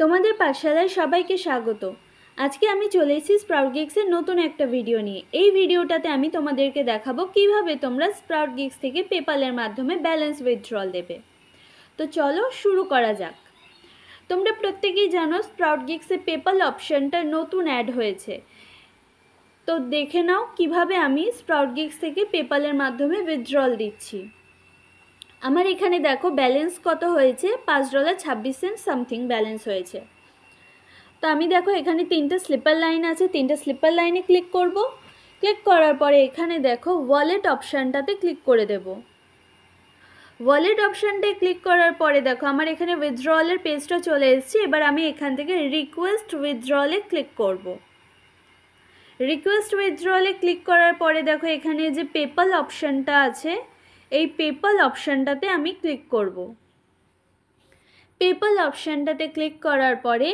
তোমাদের পাঠশালায় সবাইকে স্বাগত আজকে আমি চলে এসেছি স্প্রাউট গিক্সের নতুন একটা ভিডিও নিয়ে এই ভিডিওটাতে আমি তোমাদেরকে দেখাবো কিভাবে তোমরা স্প্রাউট গিক্স থেকে পেপালের মাধ্যমে ব্যালেন্স উইথড্রল দেবে তো চলো শুরু করা যাক তোমরা প্রত্যেকেই জানো স্প্রাউট গিক্সে পেপাল অপশানটা নতুন অ্যাড হয়েছে তো দেখে নাও কিভাবে আমি স্প্রাউট গিক্স থেকে পেপালের মাধ্যমে উইথড্রল দিচ্ছি আমার এখানে দেখো ব্যালেন্স কত হয়েছে পাঁচ ডলার ছাব্বিশ সেন্ট সামথিং ব্যালেন্স হয়েছে তো আমি দেখো এখানে তিনটে স্লিপার লাইন আছে তিনটে স্লিপার লাইনে ক্লিক করব ক্লিক করার পরে এখানে দেখো ওয়ালেট অপশানটাতে ক্লিক করে দেব ওয়ালেট অপশানটায় ক্লিক করার পরে দেখো আমার এখানে উইথড্রলের পেজটা চলে এসেছে এবার আমি এখান থেকে রিকোয়েস্ট উইথড্রলে ক্লিক করব রিকোয়েস্ট উইথড্রলে ক্লিক করার পরে দেখো এখানে যে পেপাল অপশানটা আছে এই পেপাল অপশানটাতে আমি ক্লিক করব পেপাল অপশানটাতে ক্লিক করার পরে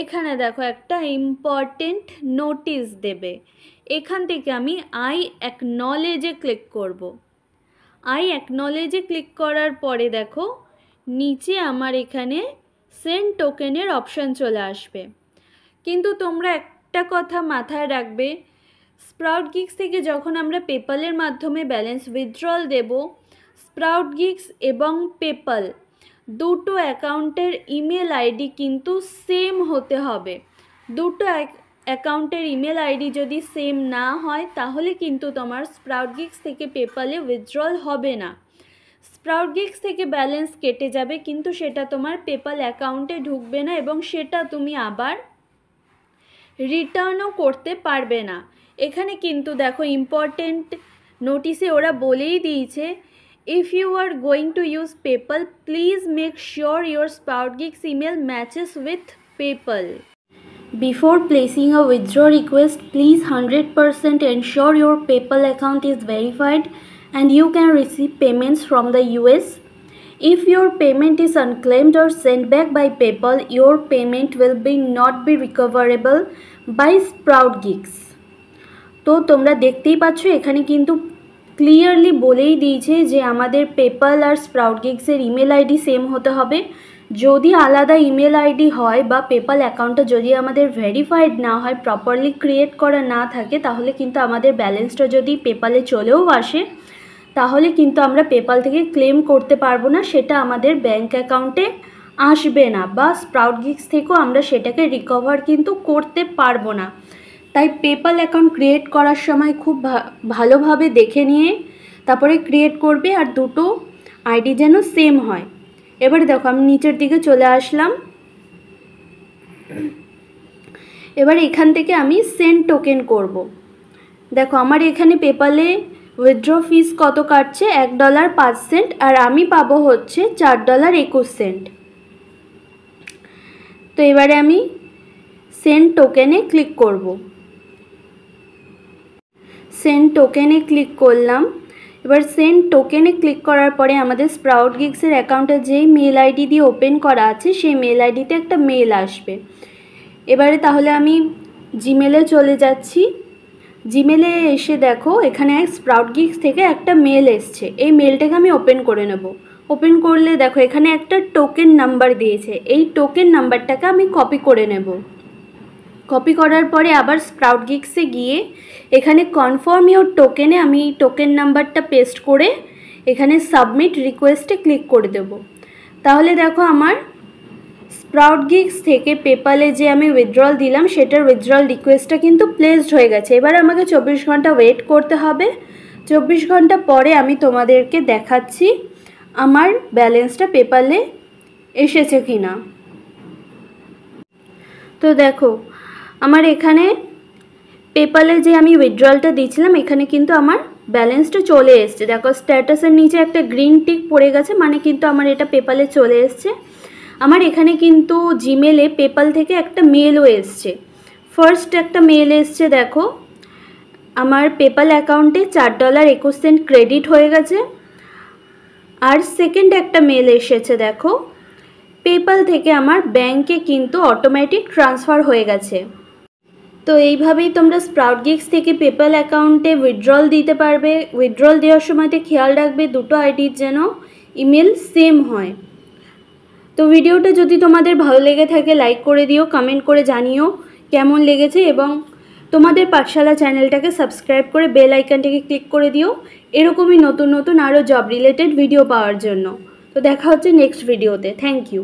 এখানে দেখো একটা ইম্পর্টেন্ট নোটিস দেবে এখান থেকে আমি আই অ্যাকনলেজে ক্লিক করব। আই অ্যাকনলেজে ক্লিক করার পরে দেখো নিচে আমার এখানে সেন্ড টোকেনের অপশান চলে আসবে কিন্তু তোমরা একটা কথা মাথায় রাখবে স্প্রাউট গিক্স থেকে যখন আমরা পেপালের মাধ্যমে ব্যালেন্স উইথড্রল দেব স্প্রাউট গিক্স এবং পেপাল দুটো অ্যাকাউন্টের ইমেল আইডি কিন্তু সেম হতে হবে দুটো অ্যাকাউন্টের ইমেল আইডি যদি সেম না হয় তাহলে কিন্তু তোমার স্প্রাউট গিক্স থেকে পেপালে উইথড্রল হবে না স্প্রাউট গিক্স থেকে ব্যালেন্স কেটে যাবে কিন্তু সেটা তোমার পেপাল অ্যাকাউন্টে ঢুকবে না এবং সেটা তুমি আবার রিটার্নও করতে পারবে না এখানে কিন্তু দেখো ইম্পর্টেন্ট নোটিসে ওরা বলেই দিয়েছে if you are going to use PayPal, please make sure your SpoutGeeks email matches with PayPal. Before placing a withdrawal request, please 100% ensure your PayPal account is verified and you can receive payments from the US. If your payment is unclaimed or sent back by PayPal, your payment will be not be recoverable by SproutGeeks. তো তোমরা দেখতেই পাচ্ছ এখানে কিন্তু clearly বলেই দিয়েছে যে আমাদের পেপাল আর স্প্রাউট গিগসের ইমেল আইডি সেম হতে হবে যদি আলাদা ইমেল আইডি হয় বা পেপাল অ্যাকাউন্টটা যদি আমাদের ভেরিফাইড না হয় প্রপারলি ক্রিয়েট করা না থাকে তাহলে কিন্তু আমাদের ব্যালেন্সটা যদি পেপালে চলেও আসে তাহলে কিন্তু আমরা পেপাল থেকে ক্লেম করতে পারবো না সেটা আমাদের ব্যাঙ্ক অ্যাকাউন্টে আসবে না বা স্প্রাউট গিক্স থেকেও আমরা সেটাকে রিকভার কিন্তু করতে পারবো না তাই পেপ্যাল অ্যাকাউন্ট ক্রিয়েট করার সময় খুব ভালোভাবে দেখে নিয়ে তারপরে ক্রিয়েট করবে আর দুটো আইডি যেন সেম হয় এবারে দেখো আমি নিচের দিকে চলে আসলাম এবার এখান থেকে আমি সেন্ড টোকেন করব। দেখো আমার এখানে পেপালে উইথড্র ফিস কত কাটছে এক ডলার পাঁচ সেন্ট আর আমি পাবো হচ্ছে চার ডলার একুশ সেন্ট তো এবারে আমি সেন্ট টোকেনে ক্লিক করবো সেন্ড টোকেনে ক্লিক করলাম এবার সেন্ড টোকেনে ক্লিক করার পরে আমাদের স্প্রাউট গিক্সের অ্যাকাউন্টে যেই মেল আইডি দিয়ে ওপেন করা আছে সেই মেল আইডিতে একটা মেল আসবে এবারে তাহলে আমি জিমেলে চলে যাচ্ছি জিমেলে এসে দেখো এখানে এক স্প্রাউট গিক্স থেকে একটা মেল এসছে এই মেলটাকে আমি ওপেন করে নেব ওপেন করলে দেখো এখানে একটা টোকেন নাম্বার দিয়েছে এই টোকেন নাম্বারটাকে আমি কপি করে নেবো কপি করার পরে আবার স্প্রাউট গিক্সে গিয়ে এখানে কনফার্ম ইউর টোকেনে আমি টোকেন নাম্বারটা পেস্ট করে এখানে সাবমিট রিকোয়েস্টে ক্লিক করে দেব তাহলে দেখো আমার স্প্রাউট গিক্স থেকে পেপালে যে আমি উইথড্রল দিলাম সেটার উইথড্রল রিকোয়েস্টটা কিন্তু প্লেসড হয়ে গেছে এবার আমাকে চব্বিশ ঘন্টা ওয়েট করতে হবে চব্বিশ ঘন্টা পরে আমি তোমাদেরকে দেখাচ্ছি আমার ব্যালেন্সটা পেপালে এসেছে কি না তো দেখো আমার এখানে পেপালে যে আমি উইথড্রলটা দিয়েছিলাম এখানে কিন্তু আমার ব্যালেন্সটা চলে এসছে দেখো স্ট্যাটাসের নিচে একটা গ্রিন টিক পড়ে গেছে মানে কিন্তু আমার এটা পেপালে চলে এসছে আমার এখানে কিন্তু জিমেলে পেপাল থেকে একটা মেলও এসছে ফার্স্ট একটা মেল এসছে দেখো আমার পেপাল অ্যাকাউন্টে চার ডলার একুশ সেন্ট ক্রেডিট হয়ে গেছে আর সেকেন্ড একটা মেল এসেছে দেখো পেপাল থেকে আমার ব্যাংকে কিন্তু অটোমেটিক ট্রান্সফার হয়ে গেছে তো এইভাবেই তোমরা স্প্রাউট গিক্স থেকে পেপ্যাল অ্যাকাউন্টে উইথড্রল দিতে পারবে উইথড্রল দেওয়ার সময়তে খেয়াল রাখবে দুটো আইডির যেন ইমেল সেম হয় তো ভিডিওটা যদি তোমাদের ভালো লেগে থাকে লাইক করে দিও কমেন্ট করে জানিও কেমন লেগেছে এবং তোমাদের পাঠশালা চ্যানেলটাকে সাবস্ক্রাইব করে বেল আইকনটিকে ক্লিক করে দিও এরকমই নতুন নতুন আরও জব রিলেটেড ভিডিও পাওয়ার জন্য তো দেখা হচ্ছে নেক্সট ভিডিওতে থ্যাংক ইউ